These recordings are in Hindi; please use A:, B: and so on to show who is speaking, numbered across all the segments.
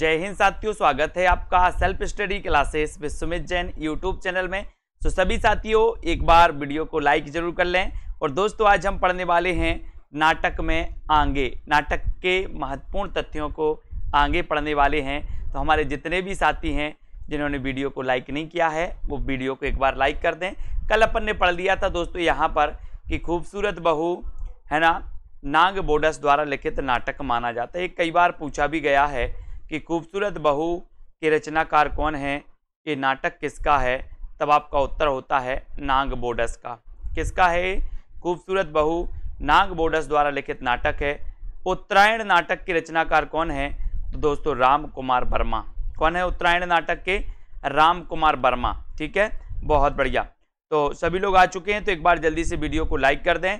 A: जय हिंद साथियों स्वागत है आपका self study classes with Sumit Jain YouTube channel में तो सभी साथियों एक बार वीडियो को लाइक जरूर कर लें और दोस्तों आज हम पढ़ने वाले हैं नाटक में आगे नाटक के महत्वपूर्ण तथ्यों को आगे पढ़ने वाले हैं तो हमारे जितने भी साथी हैं जिन्होंने वीडियो को लाइक नहीं किया है वो वीडियो को एक बार लाइक कर दें कल अपन ने पढ़ लिया था दोस्तों यहाँ पर कि खूबसूरत बहू है ना नाग बोडस द्वारा लिखित नाटक माना जाता है कई बार पूछा भी गया है कि खूबसूरत बहू के रचनाकार कौन है ये नाटक किसका है तब आपका उत्तर होता है नाग बोडस का किसका है खूबसूरत बहू नाग बोडस द्वारा लिखित नाटक है उत्तरायण नाटक के रचनाकार कौन है तो दोस्तों राम कुमार वर्मा कौन है उत्तरायण नाटक के राम कुमार वर्मा ठीक है बहुत बढ़िया तो सभी लोग आ चुके हैं तो एक बार जल्दी से वीडियो को लाइक कर दें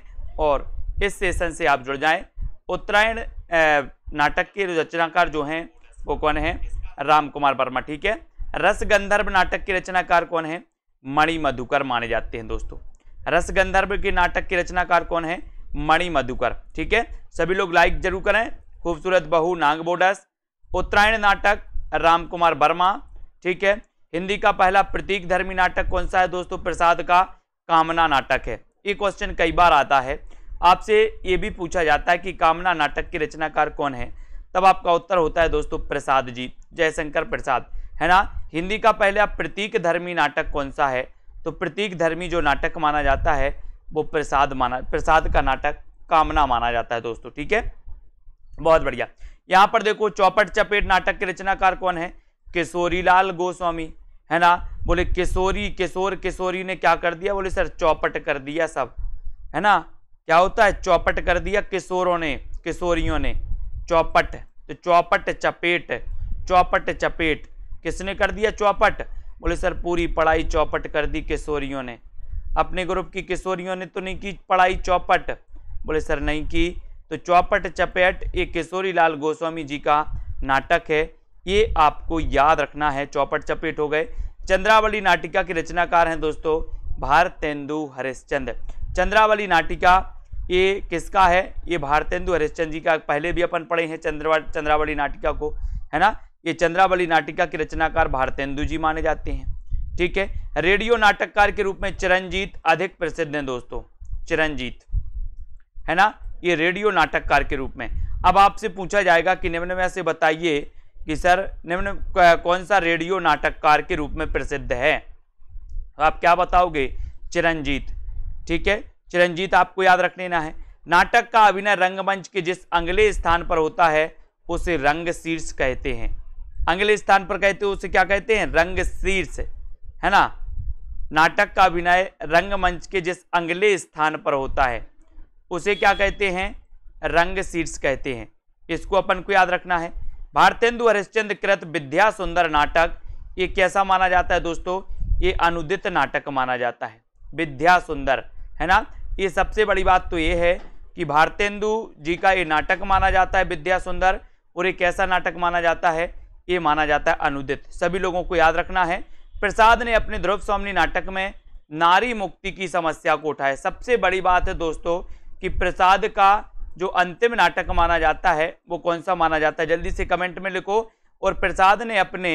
A: और इस सेशन से आप जुड़ जाएं उत्तरायण नाटक के रचनाकार जो हैं वो कौन है राम कुमार वर्मा ठीक है रस गंधर्व नाटक के रचनाकार कौन है मणि मधुकर माने जाते हैं दोस्तों रस गंधर्व के नाटक के रचनाकार कौन है मणि मधुकर ठीक है सभी लोग लाइक जरूर करें खूबसूरत बहू नांग बोडस उत्तरायण नाटक राम कुमार वर्मा ठीक है हिंदी का पहला प्रतीक धर्मी नाटक कौन सा है दोस्तों प्रसाद का कामना नाटक है ये क्वेश्चन कई बार आता है आपसे ये भी पूछा जाता है कि कामना नाटक के रचनाकार कौन है तब आपका उत्तर होता है दोस्तों प्रसाद जी जयशंकर प्रसाद है ना हिंदी का पहले आप प्रतीक धर्मी नाटक कौन सा है तो प्रतीक धर्मी जो नाटक माना जाता है वो प्रसाद माना प्रसाद का नाटक कामना माना जाता है दोस्तों ठीक है बहुत बढ़िया यहाँ पर देखो चौपट चपेट नाटक के रचनाकार कौन है किशोरीलाल गोस्वामी है ना बोले किशोरी किशोर किशोरी ने क्या कर दिया बोले सर चौपट कर दिया सब है ना क्या होता है चौपट कर दिया किशोरों ने किशोरियों ने चौपट तो चौपट चपेट चौपट चपेट किसने कर दिया चौपट बोले सर पूरी पढ़ाई चौपट कर दी किशोरियों ने अपने ग्रुप की किशोरियों ने तो नहीं की पढ़ाई चौपट बोले सर नहीं की तो चौपट चपेट ये किशोरी लाल गोस्वामी जी का नाटक है ये आपको याद रखना है चौपट चपेट हो गए चंद्रावली नाटिका के रचनाकार हैं दोस्तों भारतेंदु हरिश्चंद्र चंद्रावली नाटिका ये किसका है ये भारतेंदु हरिश्चंद जी का पहले भी अपन पढ़े हैं चंद्रवा चंद्रावली नाटिका को है ना ये चंद्रावली नाटिका के रचनाकार भारतेंदु जी माने जाते हैं ठीक है रेडियो नाटककार के रूप में चिरंजीत अधिक प्रसिद्ध हैं दोस्तों चिरंजीत है ना ये रेडियो नाटककार के रूप में अब आपसे पूछा जाएगा कि निम्न में से बताइए कि सर निम्न कौन सा रेडियो नाटककार के रूप में प्रसिद्ध है तो आप क्या बताओगे चिरंजीत ठीक है चिरंजीत आपको याद रख लेना है नाटक का अभिनय रंगमंच के जिस अंगले स्थान पर होता है उसे रंग शीर्ष कहते हैं अंगले स्थान पर कहते हैं उसे क्या कहते हैं रंग शीर्ष है ना नाटक का अभिनय रंगमंच के जिस अंगले स्थान पर होता है उसे क्या कहते हैं रंग शीर्ष कहते हैं इसको अपन को याद रखना है भारतेंदु हरिश्चंद्र कृत विद्या सुंदर नाटक ये कैसा माना जाता है दोस्तों ये अनुदित नाटक माना जाता है विद्या सुंदर है ना ये सबसे बड़ी बात तो ये है कि भारतेंदु जी का ये नाटक माना जाता है विद्या सुंदर और ये कैसा नाटक माना जाता है ये माना जाता है अनुदित सभी लोगों को याद रखना है प्रसाद ने अपने ध्रुव स्वामी नाटक में नारी मुक्ति की समस्या को उठाया सबसे बड़ी बात है दोस्तों कि प्रसाद का जो अंतिम नाटक माना जाता है वो कौन सा माना जाता है जल्दी से कमेंट में लिखो और प्रसाद ने अपने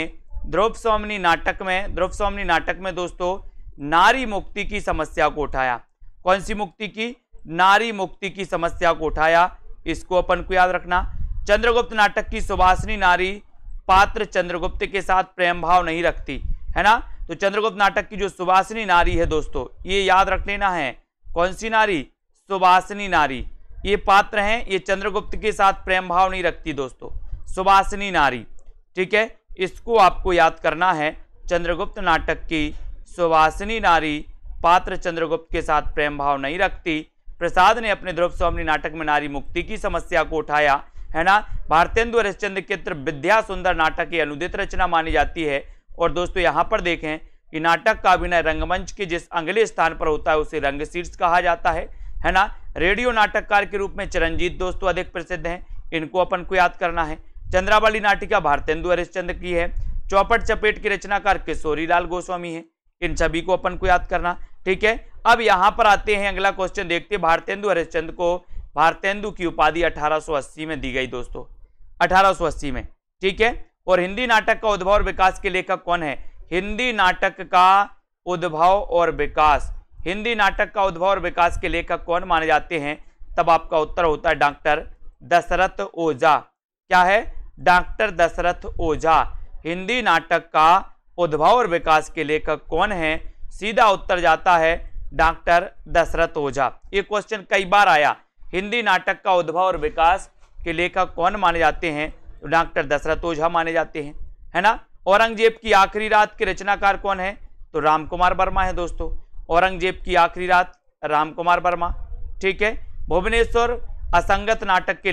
A: ध्रुव स्वामी नाटक में ध्रुव स्वामी नाटक में दोस्तों नारी मुक्ति की समस्या को उठाया कौन सी मुक्ति की नारी मुक्ति की समस्या को उठाया इसको अपन को याद रखना चंद्रगुप्त नाटक की सुभाषिनी नारी पात्र चंद्रगुप्त के साथ प्रेम भाव नहीं रखती है ना तो चंद्रगुप्त नाटक की जो सुभाषिनी नारी है दोस्तों ये याद रख लेना है कौन सी नारी सुभाषिनी नारी ये पात्र हैं ये चंद्रगुप्त के साथ प्रेम भाव नहीं रखती दोस्तों सुभाषिनी नारी ठीक है इसको आपको याद करना है चंद्रगुप्त नाटक की सुभाषिनी नारी पात्र चंद्रगुप्त के साथ प्रेम भाव नहीं रखती प्रसाद ने अपने ध्रुव स्वामी नाटक में नारी मुक्ति की समस्या को उठाया है ना भारतेंदु हरिश्चंद्र चित्र विद्या सुंदर नाटक की अनुदित रचना मानी जाती है और दोस्तों यहाँ पर देखें कि नाटक का अभिनय रंगमंच के जिस अंगले स्थान पर होता है उसे रंग शीर्ष कहा जाता है है ना रेडियो नाटककार के रूप में चरणजीत दोस्तों अधिक प्रसिद्ध हैं इनको अपन को याद करना है चंद्रावली नाटिका भारतेंदु हरिश्चंद्र की है चौपट चपेट की रचनाकार किशोरी लाल गोस्वामी है इन सभी को अपन को याद करना ठीक है अब यहाँ पर आते हैं अगला क्वेश्चन देखते हैं भारतेंदु हरिश्चंद को भारतेंदु की उपाधि 1880 में दी गई दोस्तों 1880 में ठीक है और हिंदी नाटक का उद्भव और विकास के लेखक कौन है हिंदी नाटक का उद्भव और विकास हिंदी नाटक का उद्भव और विकास के लेखक कौन माने जाते हैं तब आपका उत्तर होता है डॉक्टर दशरथ ओझा क्या है डॉक्टर दशरथ ओझा हिंदी नाटक का उद्भव और विकास के लेखक कौन हैं सीधा उत्तर जाता है डॉक्टर दशरथ ओझा ये क्वेश्चन कई बार आया हिंदी नाटक का उद्भव और विकास के लेखक कौन माने जाते हैं डॉक्टर दशरथ ओझा माने जाते हैं है ना औरंगजेब की आखिरी रात के रचनाकार कौन है तो राम कुमार वर्मा है दोस्तों औरंगजेब की आखिरी रात राम कुमार वर्मा ठीक है भुवनेश्वर असंगत नाटक के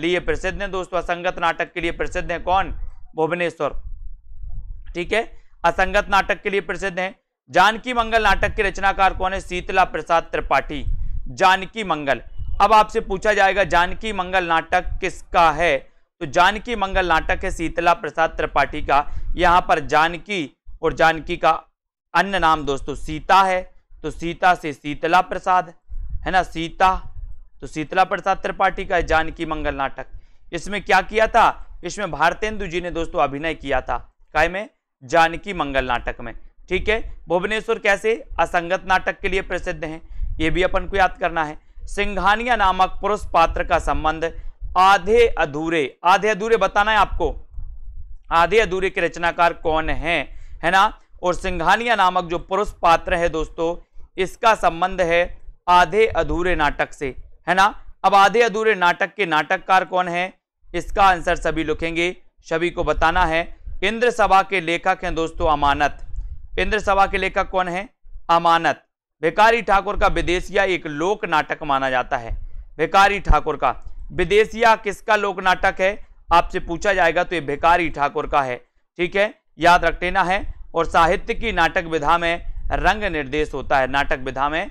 A: लिए प्रसिद्ध हैं दोस्तों असंगत नाटक के लिए प्रसिद्ध हैं कौन भुवनेश्वर ठीक है असंगत नाटक के लिए प्रसिद्ध है जानकी मंगल नाटक के रचनाकार कौन है शीतला प्रसाद त्रिपाठी जानकी मंगल अब आपसे पूछा जाएगा जानकी मंगल नाटक किसका है तो जानकी मंगल नाटक है शीतला प्रसाद त्रिपाठी का यहाँ पर जानकी और जानकी का अन्य नाम दोस्तों सीता है तो सीता से शीतला प्रसाद है ना सीता तो शीतला प्रसाद त्रिपाठी का है जानकी मंगल नाटक इसमें क्या किया था इसमें भारतेंदु जी ने दोस्तों अभिनय किया था काय में जानकी मंगल नाटक में ठीक है भुवनेश्वर कैसे असंगत नाटक के लिए प्रसिद्ध हैं ये भी अपन को याद करना है सिंघानिया नामक पुरुष पात्र का संबंध आधे अधूरे आधे अधूरे बताना है आपको आधे अधूरे के रचनाकार कौन है है ना और सिंघानिया नामक जो पुरुष पात्र है दोस्तों इसका संबंध है आधे अधूरे नाटक से है ना अब आधे अधूरे नाटक के नाटककार कौन है इसका आंसर सभी लिखेंगे सभी को बताना है इंद्र सभा के लेखक हैं दोस्तों अमानत इंद्र सभा के लेखक कौन है अमानत भिकारी ठाकुर का विदेशिया एक लोक नाटक माना जाता है भिकारी ठाकुर का विदेशिया किसका लोक नाटक है आपसे पूछा जाएगा तो ये भिकारी ठाकुर का है ठीक है याद रख लेना है और साहित्य की नाटक विधा में रंग निर्देश होता है नाटक विधा में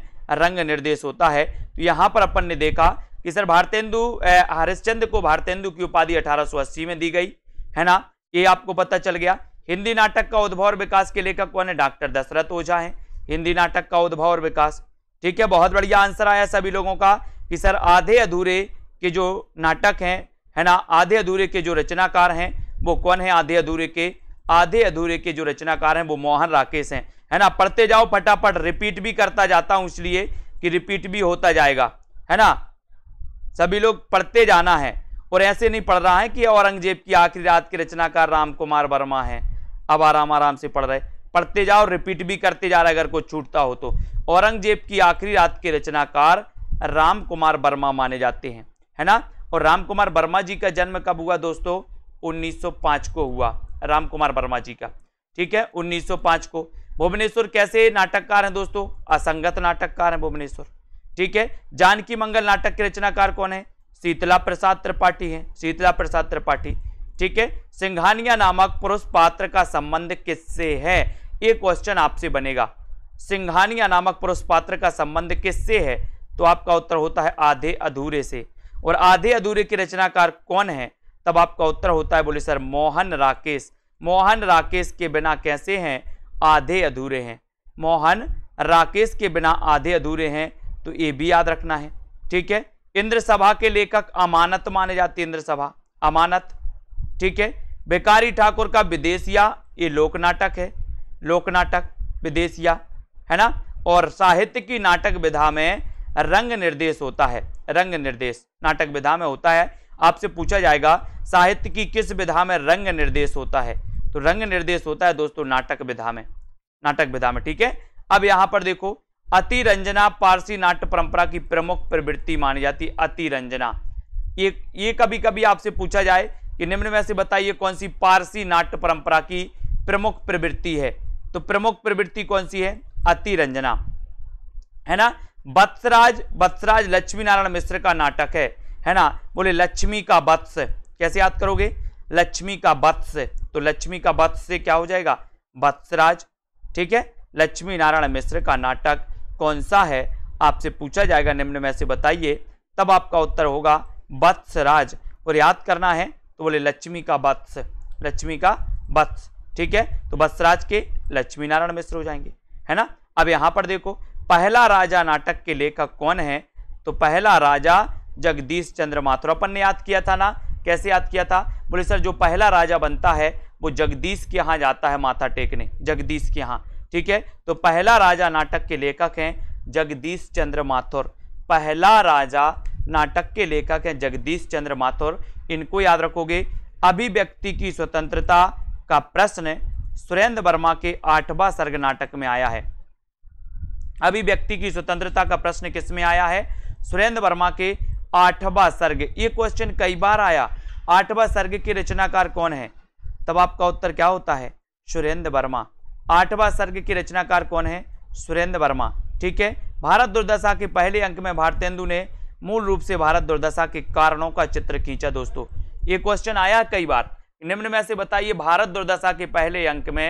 A: रंग निर्देश होता है तो यहाँ पर अपन ने देखा कि सर भारतेंदु हरिश्चंद्र को भारतेंदु की उपाधि 1880 में दी गई है ना ये आपको पता चल गया हिंदी नाटक का उद्भव और विकास के लेखक कौन है डॉक्टर दशरथ ओझा है हिंदी नाटक का उद्भव और विकास ठीक है बहुत बढ़िया आंसर आया सभी लोगों का कि सर आधे अधूरे के जो नाटक हैं है ना आधे अधूरे के जो रचनाकार हैं वो कौन है आधे अधूरे के आधे अधूरे के जो रचनाकार हैं वो मोहन राकेश हैं है ना पढ़ते जाओ फटाफट रिपीट भी करता जाता हूँ इसलिए कि रिपीट भी होता जाएगा है ना सभी लोग पढ़ते जाना है और ऐसे नहीं पढ़ रहा है कि औरंगजेब की आखिरी रात के रचनाकार राम कुमार वर्मा है अब आराम आराम से पढ़ रहे पढ़ते जाओ रिपीट भी करते जा रहे अगर कोई छूटता हो तो औरंगजेब की आखिरी रात के रचनाकार राम कुमार वर्मा माने जाते हैं है ना और राम कुमार वर्मा जी का जन्म कब हुआ दोस्तों 1905 को हुआ राम कुमार वर्मा जी का ठीक है 1905 को भुवनेश्वर कैसे नाटककार हैं दोस्तों असंगत नाटककार हैं भुवनेश्वर ठीक है जानकी मंगल नाटक के रचनाकार कौन है शीतला प्रसाद त्रिपाठी हैं शीतला प्रसाद त्रिपाठी ठीक है सिंघानिया नामक पुरुष पात्र का संबंध किससे है ये क्वेश्चन आपसे बनेगा सिंघानिया नामक पुरुष पात्र का संबंध किससे है तो आपका उत्तर होता है आधे अधूरे से और आधे अधूरे के रचनाकार कौन है तब आपका उत्तर होता है बोले सर मोहन राकेश मोहन राकेश के बिना कैसे हैं आधे अधूरे हैं मोहन राकेश के बिना आधे अधूरे हैं तो ये भी याद रखना है ठीक है इंद्र सभा के लेखक अमानत माने जाते इंद्र सभा अमानत ठीक है बेकारी ठाकुर का विदेशिया ये लोक नाटक है लोक नाटक विदेशिया है ना और साहित्य की नाटक विधा में रंग निर्देश होता है रंग निर्देश नाटक विधा में होता है आपसे पूछा जाएगा साहित्य की किस विधा में रंग निर्देश होता है तो रंग निर्देश होता है दोस्तों नाटक विधा में नाटक विधा में ठीक है अब यहां पर देखो अतिरंजना पारसी नाट्य परंपरा की प्रमुख प्रवृत्ति मानी जाती है अतिरंजना ये ये कभी कभी आपसे पूछा जाए कि निम्न में से बताइए कौन सी पारसी नाट्य परंपरा की प्रमुख प्रवृत्ति है तो प्रमुख प्रवृत्ति कौन सी है अतिरंजना है ना बत्सराज बत्सराज लक्ष्मी नारायण मिश्र का नाटक है है ना बोले लक्ष्मी का बत्स कैसे याद करोगे लक्ष्मी का बत्स तो लक्ष्मी का बत्स से क्या हो जाएगा बत्सराज ठीक है लक्ष्मी नारायण मिश्र का नाटक कौन सा है आपसे पूछा जाएगा निम्न में से बताइए तब आपका उत्तर होगा वत्सराज और याद करना है तो बोले लक्ष्मी का बत्स लक्ष्मी का बत्स ठीक है तो वत्सराज के लक्ष्मी नारायण मिश्र हो जाएंगे है ना अब यहाँ पर देखो पहला राजा नाटक के लेखक कौन है तो पहला राजा जगदीश चंद्र माथुरापन ने याद किया था ना कैसे याद किया था बोले सर जो पहला राजा बनता है वो जगदीश के यहाँ जाता है माथा टेकने जगदीश के यहाँ ठीक है तो पहला राजा नाटक के लेखक हैं जगदीश चंद्र माथुर पहला राजा नाटक के लेखक हैं जगदीश चंद्र माथुर इनको याद रखोगे अभिव्यक्ति की स्वतंत्रता का प्रश्न सुरेंद्र वर्मा के आठवां सर्ग नाटक में आया है अभिव्यक्ति की स्वतंत्रता का प्रश्न किस में आया है सुरेंद्र वर्मा के आठवां सर्ग ये क्वेश्चन कई बार आया आठवां सर्ग के रचनाकार कौन है तब आपका उत्तर क्या होता है सुरेंद्र वर्मा आठवां सर्ग के रचनाकार कौन है सुरेंद्र वर्मा ठीक है भारत दुर्दशा के पहले अंक में भारतेंदु ने मूल रूप से भारत दुर्दशा के कारणों का चित्र खींचा दोस्तों ये क्वेश्चन आया कई बार निम्न में से बताइए भारत दुर्दशा के पहले अंक में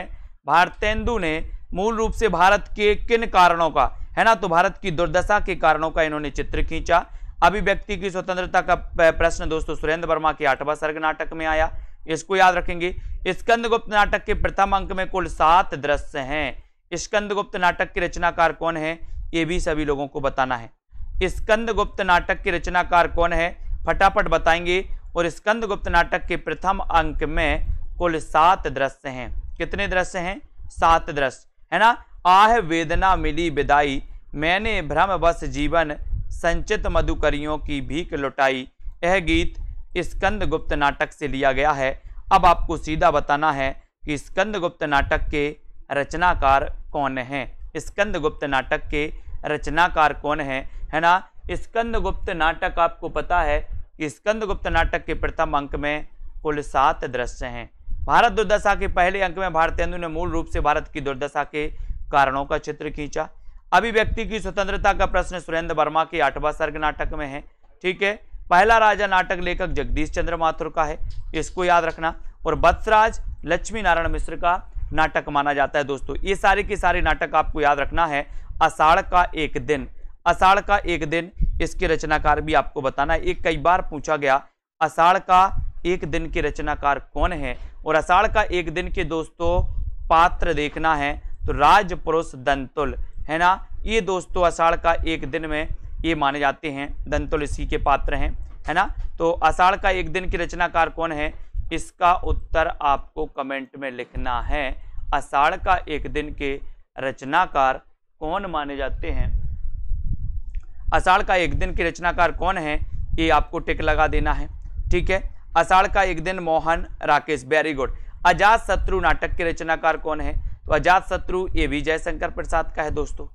A: भारतेंदु ने मूल रूप से भारत के किन कारणों का है ना तो भारत की दुर्दशा के कारणों का इन्होंने चित्र खींचा अभिव्यक्ति की स्वतंत्रता का प्रश्न दोस्तों सुरेंद्र वर्मा के आठवां सर्ग नाटक में आया इसको याद रखेंगे स्कंदगुप्त नाटक के प्रथम अंक में कुल सात दृश्य हैं स्कंदगुप्त नाटक के रचनाकार कौन है ये भी सभी लोगों को बताना है स्कंदगुप्त नाटक के रचनाकार कौन है फटाफट बताएंगे और स्कंदगुप्त नाटक के प्रथम अंक में कुल सात दृश्य हैं कितने दृश्य हैं सात दृश्य है ना आह वेदना मिली विदाई मैंने भ्रमवश जीवन संचित मधुकरियों की भीख लुटाई यह गीत स्कंद गुप्त नाटक से लिया गया है अब आपको सीधा बताना है कि स्कंद गुप्त नाटक के रचनाकार कौन हैं स्कंद गुप्त नाटक के रचनाकार कौन हैं है ना स्कंद गुप्त नाटक आपको पता है कि स्कंद गुप्त नाटक के प्रथम अंक में कुल सात दृश्य हैं भारत दुर्दशा के पहले अंक में भारतेंदु ने मूल रूप से भारत की दुर्दशा के कारणों का चित्र खींचा अभिव्यक्ति की स्वतंत्रता का प्रश्न सुरेंद्र वर्मा के आठवां सर्ग नाटक में है ठीक है पहला राजा नाटक लेखक जगदीश चंद्र माथुर का है इसको याद रखना और बत्सराज लक्ष्मी नारायण मिश्र का नाटक माना जाता है दोस्तों ये सारे के सारे नाटक आपको याद रखना है अषाढ़ का एक दिन अषाढ़ का एक दिन इसके रचनाकार भी आपको बताना है ये कई बार पूछा गया अषाढ़ का एक दिन के रचनाकार कौन है और अषाढ़ का एक दिन के दोस्तों पात्र देखना है तो राजपुरुष दंतुल है ना ये दोस्तों अषाढ़ का एक दिन में ये माने जाते हैं दंतोलिसी के पात्र हैं है ना तो अषाढ़ का एक दिन की रचनाकार कौन है इसका उत्तर आपको कमेंट में लिखना है अषाढ़ का एक दिन के रचनाकार कौन माने जाते हैं अषाढ़ का एक दिन के रचनाकार कौन है ये आपको टिक लगा देना है ठीक है अषाढ़ का एक दिन मोहन राकेश वेरी गुड अजात शत्रु नाटक के रचनाकार कौन है तो अजात शत्रु ये भी जयशंकर प्रसाद का है दोस्तों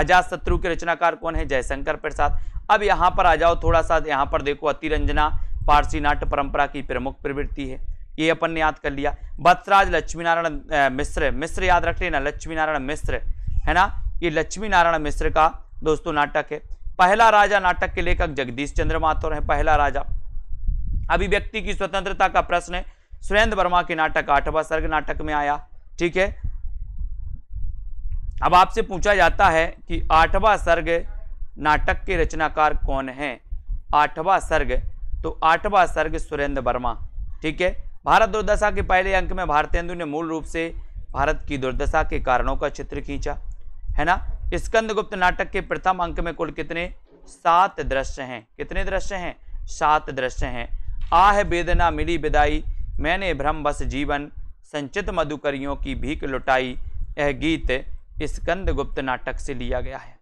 A: अजात शत्रु के रचनाकार कौन है जयशंकर प्रसाद अब यहाँ पर आ जाओ थोड़ा सा यहाँ पर देखो अतिरंजना पारसी नाट्य परंपरा की प्रमुख प्रवृत्ति है ये अपन ने याद कर लिया बत्सराज लक्ष्मीनारायण मिश्र मिश्र याद रख लेना लक्ष्मीनारायण मिश्र है ना ये लक्ष्मीनारायण मिश्र का दोस्तों नाटक है पहला राजा नाटक के लेखक जगदीश चंद्र माथुर हैं पहला राजा अभिव्यक्ति की स्वतंत्रता का प्रश्न है सुरेंद्र वर्मा के नाटक आठवा सर्ग नाटक में आया ठीक है अब आपसे पूछा जाता है कि आठवां सर्ग नाटक के रचनाकार कौन हैं आठवां सर्ग तो आठवां सर्ग सुरेंद्र वर्मा ठीक है भारत दुर्दशा के पहले अंक में भारतेंदु ने मूल रूप से भारत की दुर्दशा के कारणों का चित्र खींचा है ना स्कंदगुप्त नाटक के प्रथम अंक में कुल कितने सात दृश्य हैं कितने दृश्य हैं सात दृश्य हैं आह वेदना मिली विदाई मैंने भ्रम बस जीवन संचित मधुकरियों की भीख लुटाई यह गीत स्कंदगुप्त नाटक से लिया गया है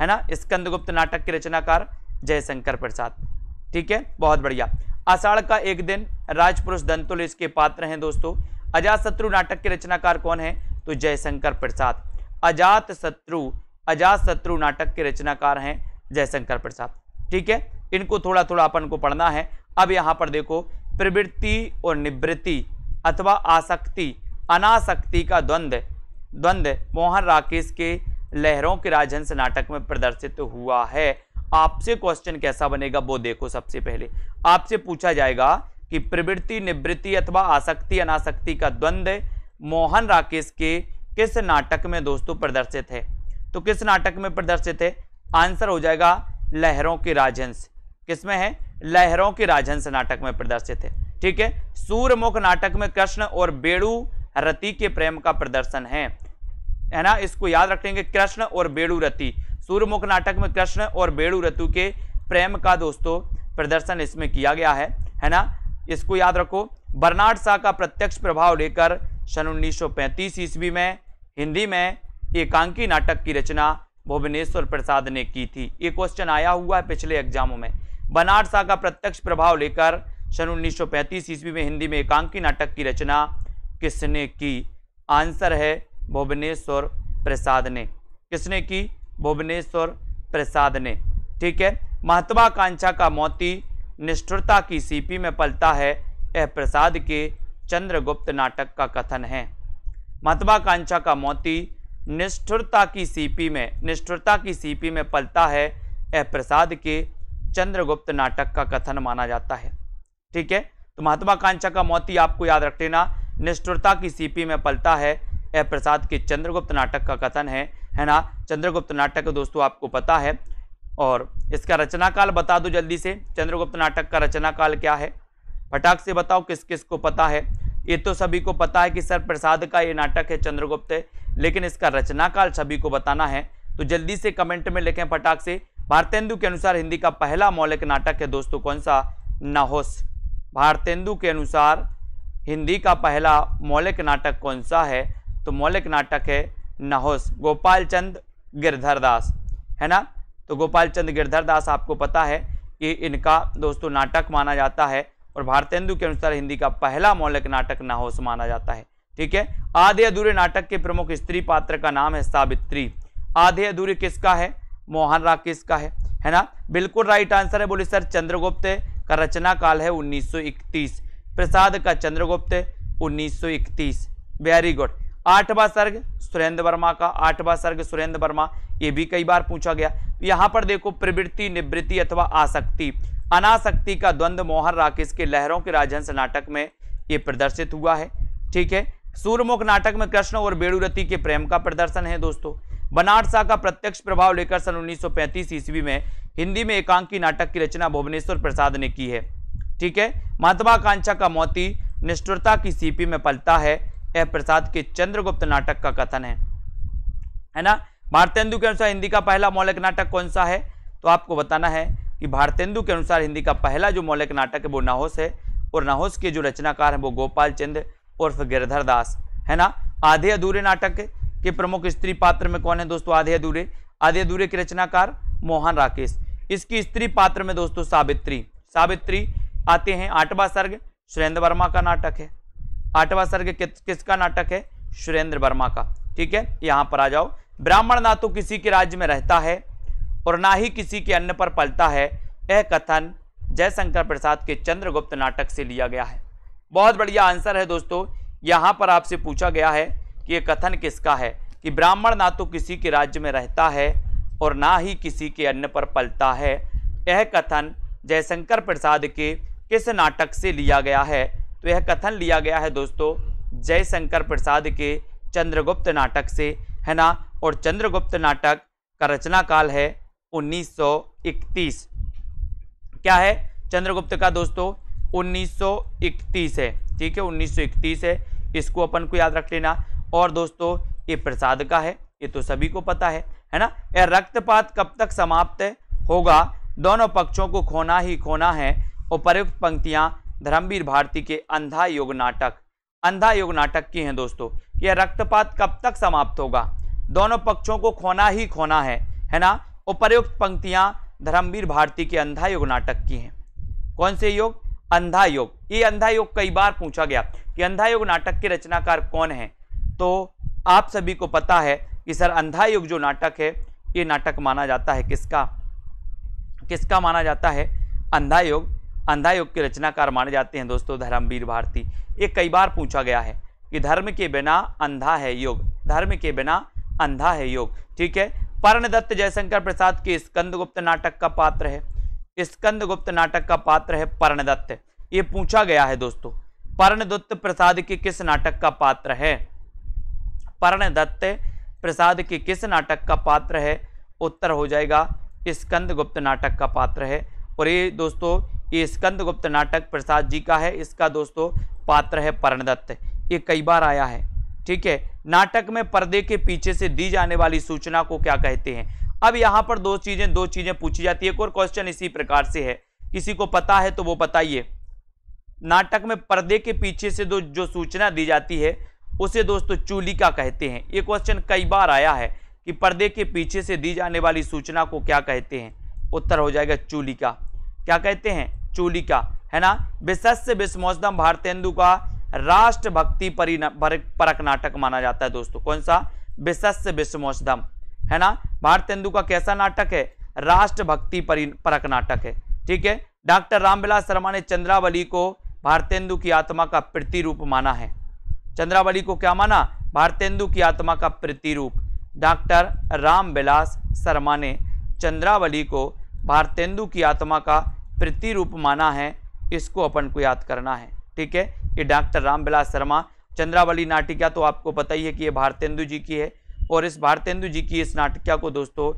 A: है ना स्कंदगुप्त नाटक के रचनाकार जयशंकर प्रसाद ठीक है बहुत बढ़िया आषाढ़ का एक दिन राजपुरुष दंतुल इसके पात्र हैं दोस्तों अजात शत्रु नाटक के रचनाकार कौन है तो जयशंकर प्रसाद अजात शत्रु अजात शत्रु नाटक के रचनाकार हैं जयशंकर प्रसाद ठीक है इनको थोड़ा थोड़ा अपन को पढ़ना है अब यहाँ पर देखो प्रवृत्ति और निवृत्ति अथवा आसक्ति अनासक्ति का द्वंद्व द्वंद्व मोहन राकेश के लहरों के राजहंस नाटक में प्रदर्शित हुआ है आपसे क्वेश्चन कैसा बनेगा वो देखो सबसे पहले आपसे पूछा जाएगा कि प्रवृत्ति निवृत्ति अथवा आसक्ति अनासक्ति का द्वंद्व मोहन राकेश के किस नाटक में दोस्तों प्रदर्शित है तो किस नाटक में प्रदर्शित है आंसर हो जाएगा लहरों के राजहंस किसमें है लहरों के राजहंस नाटक में प्रदर्शित है ठीक है सूर्यमुख नाटक में कृष्ण और बेड़ू रति के प्रेम का प्रदर्शन है है ना इसको याद रखेंगे कृष्ण और बेड़ूरती सूर्यमुख नाटक में कृष्ण और बेड़ूरतु के प्रेम का दोस्तों प्रदर्शन इसमें किया गया है है ना इसको याद रखो बर्नाड शाह का प्रत्यक्ष प्रभाव लेकर सन पैंतीस ईस्वी में हिंदी में एकांकी नाटक की रचना भुवनेश्वर प्रसाद ने की थी ये क्वेश्चन आया हुआ है पिछले एग्जामों में बर्नाड शाह का प्रत्यक्ष प्रभाव लेकर सन पैंतीस ईस्वी में हिंदी में एकांकी नाटक की रचना किसने की आंसर है भुवनेश्वर प्रसाद ने किसने की भुवनेश्वर प्रसाद ने ठीक है महत्वाकांक्षा का मोती निष्ठुरता की सीपी में पलता है यह प्रसाद के चंद्रगुप्त नाटक का कथन है महत्वाकांक्षा का मोती निष्ठुरता की सीपी में निष्ठुरता की सीपी में पलता है यह प्रसाद के चंद्रगुप्त नाटक का कथन माना जाता है ठीक है तो महत्वाकांक्षा का मोती आपको याद रख लेना निष्ठुरता की सीपी में पलता है प्रसाद के चंद्रगुप्त नाटक का कथन है है ना चंद्रगुप्त नाटक दोस्तों आपको पता है और इसका रचनाकाल बता दो जल्दी से चंद्रगुप्त नाटक का रचनाकाल क्या है फटाक से बताओ किस किस को पता है ये तो सभी को पता है कि सर प्रसाद का ये नाटक है चंद्रगुप्त है लेकिन इसका रचनाकाल सभी को बताना है तो जल्दी से कमेंट में लिखें फटाक से भारतेंदु के अनुसार हिंदी का पहला मौलिक नाटक है दोस्तों कौन सा नाहौस भारतेंदु के अनुसार हिंदी का पहला मौलिक नाटक कौन सा है तो मौलिक नाटक है नाहौस गोपाल चंद गिरधर दास है ना तो गोपाल चंद गिरधर दास आपको पता है कि इनका दोस्तों नाटक माना जाता है और भारतेंदु के अनुसार हिंदी का पहला मौलिक नाटक नाहौस माना जाता है ठीक है आधे अधूरे नाटक के प्रमुख स्त्री पात्र का नाम है सावित्री आधे अधूरे किसका है मोहन राग किसका है है ना बिल्कुल राइट आंसर है बोले सर चंद्रगुप्त का रचना काल है 1931 प्रसाद का चंद्रगुप्त 1931 वेरी गुड आठवां सर्ग सुरेंद्र वर्मा का आठवां सर्ग सुरेंद्र वर्मा ये भी कई बार पूछा गया यहां तो यहाँ पर देखो प्रवृत्ति निवृत्ति अथवा आसक्ति अनासक्ति का द्वंद मोहन राकेश के लहरों के राजहंस नाटक में ये प्रदर्शित हुआ है ठीक है सूर्यमुख नाटक में कृष्ण और बेड़ूरति के प्रेम का प्रदर्शन है दोस्तों बनारसा का प्रत्यक्ष प्रभाव लेकर सन 1935 ईस्वी में हिंदी में एकांकी नाटक की रचना भुवनेश्वर प्रसाद ने की है ठीक है महात्माकांक्षा का मोती निष्ठुरता की सीपी में पलता है यह प्रसाद के चंद्रगुप्त नाटक का कथन है है ना भारतेंदु के अनुसार हिंदी का पहला मौलिक नाटक कौन सा है तो आपको बताना है कि भारतेंदु के अनुसार हिंदी का पहला जो मौलिक नाटक है वो नाहौस है और नाहौस के जो रचनाकार हैं वो गोपाल चंद उर्फ गिरधर दास है ना आधे अधूरे नाटक के प्रमुख स्त्री पात्र में कौन है दोस्तों आधे अधूरे आधे अधूरे के रचनाकार मोहन राकेश इसकी स्त्री पात्र में दोस्तों सावित्री सावित्री आते हैं आठवा सर्ग सुरेंद्र वर्मा का नाटक है आठवां सर्ग कि, किसका नाटक है सुरेंद्र वर्मा का ठीक है यहाँ पर आ जाओ ब्राह्मण ना तो किसी के राज्य में रहता है और ना ही किसी के अन्न पर पलता है यह कथन जयशंकर प्रसाद के चंद्रगुप्त नाटक से लिया गया है बहुत बढ़िया आंसर है दोस्तों यहाँ पर आपसे पूछा गया है कि यह कथन किसका है कि ब्राह्मण ना तो किसी के राज्य में रहता है और ना ही किसी के अन्न पर पलता है यह कथन जयशंकर प्रसाद के किस नाटक से लिया गया है तो यह कथन लिया गया है दोस्तों जयशंकर प्रसाद के चंद्रगुप्त नाटक से है ना और चंद्रगुप्त नाटक का रचना काल है 1931 क्या है चंद्रगुप्त का दोस्तों 1931 है ठीक है 1931 है इसको अपन को याद रख लेना और दोस्तों ये प्रसाद का है ये तो सभी को पता है है ना यह रक्तपात कब तक समाप्त होगा दोनों पक्षों को खोना ही खोना है प्रयुक्त पंक्तियाँ धर्मवीर भारती के अंधा योग नाटक अंधा योग नाटक की हैं दोस्तों कि यह रक्तपात कब तक समाप्त होगा दोनों पक्षों को खोना ही खोना है है ना उपर्युक्त पंक्तियां धर्मवीर भारती के अंधा योग नाटक की हैं कौन से योग अंधा योग ये अंधा योग कई बार पूछा गया कि अंधा योग नाटक के रचनाकार कौन हैं तो आप सभी को पता है कि सर अंधा युग जो नाटक है ये नाटक माना जाता है किसका किसका माना जाता है अंधा योग अंधा योग के रचनाकार माने जाते हैं दोस्तों धर्मवीर भारती ये कई बार पूछा गया है कि धर्म के बिना अंधा है योग धर्म के बिना अंधा है योग ठीक है पर्णदत्त जयशंकर प्रसाद के स्कंदगुप्त नाटक का पात्र है स्कंदगुप्त नाटक का पात्र है पर्णदत्त ये पूछा गया है दोस्तों पर्णदत्त प्रसाद के किस नाटक का पात्र है पर्णदत्त प्रसाद के किस नाटक का पात्र है उत्तर हो जाएगा स्कंदगुप्त नाटक का पात्र है और ये दोस्तों ये गुप्त नाटक प्रसाद जी का है इसका दोस्तों पात्र है परणदत्त ये कई बार आया है ठीक है नाटक में पर्दे के पीछे से दी जाने वाली सूचना को क्या कहते हैं अब यहाँ पर दो चीज़ें दो चीज़ें पूछी जाती है एक और क्वेश्चन इसी प्रकार से है किसी को पता है तो वो बताइए नाटक में पर्दे के पीछे से दो जो सूचना दी जाती है उसे दोस्तों चूलिका कहते हैं ये क्वेश्चन कई बार आया है कि पर्दे के पीछे से दी जाने वाली सूचना को क्या कहते हैं उत्तर हो जाएगा चूलिका क्या कहते हैं चोली का है ना विशस्य विस्मौसम भारतेंदु का राष्ट्र भक्ति परक नाटक माना जाता है दोस्तों कौन सा विशस्य विस्मौसम है ना भारतेंदु का कैसा नाटक है राष्ट्र भक्ति परक नाटक है ठीक है डॉक्टर रामविलास शर्मा ने चंद्रावली को भारतेंदु की आत्मा का प्रतिरूप माना है चंद्रावली को क्या माना भारतेंदु की आत्मा का प्रतिरूप डॉक्टर रामविलास शर्मा ने चंद्रावली को भारतेंदु की आत्मा का प्रतिरूप माना है इसको अपन को याद करना है ठीक है ये डॉक्टर रामविलास शर्मा चंद्रावली नाटिका तो आपको पता ही है कि ये भारतेंदु जी की है और इस भारतेंदु जी की इस नाटिका को दोस्तों